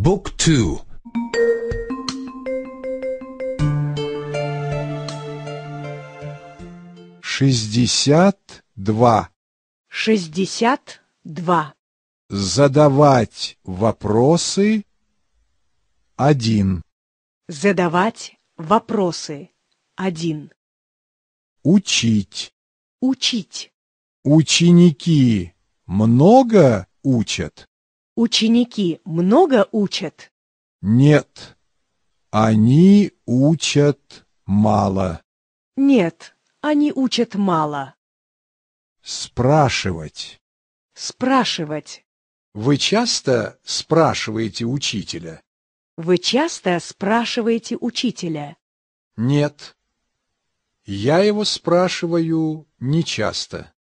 Book 2 62 62 Задавать вопросы 1 Задавать вопросы 1 Учить Учить Ученики много учат? Ученики много учат? Нет, они учат мало. Нет, они учат мало. Спрашивать. Спрашивать. Вы часто спрашиваете учителя? Вы часто спрашиваете учителя? Нет. Я его спрашиваю нечасто.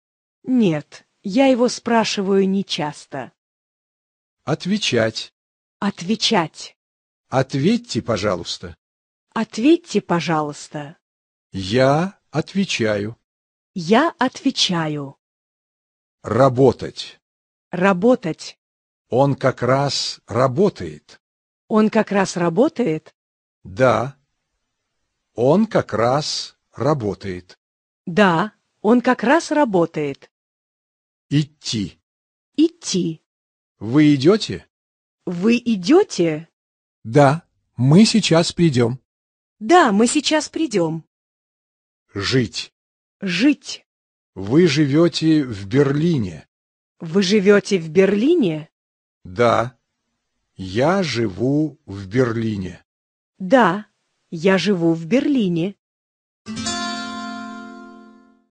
Нет, я его спрашиваю нечасто. Отвечать. Отвечать. Ответьте, пожалуйста. Ответьте, пожалуйста. Я отвечаю. Я отвечаю. Работать. Работать. Он как раз работает. Он как раз работает? Да. Он как раз работает. Да, он как раз работает. Идти. Идти. Вы идете? Вы идете? Да, мы сейчас придем. Да, мы сейчас придем. Жить. Жить. Вы живете в Берлине. Вы живете в Берлине? Да. Я живу в Берлине. Да, я живу в Берлине.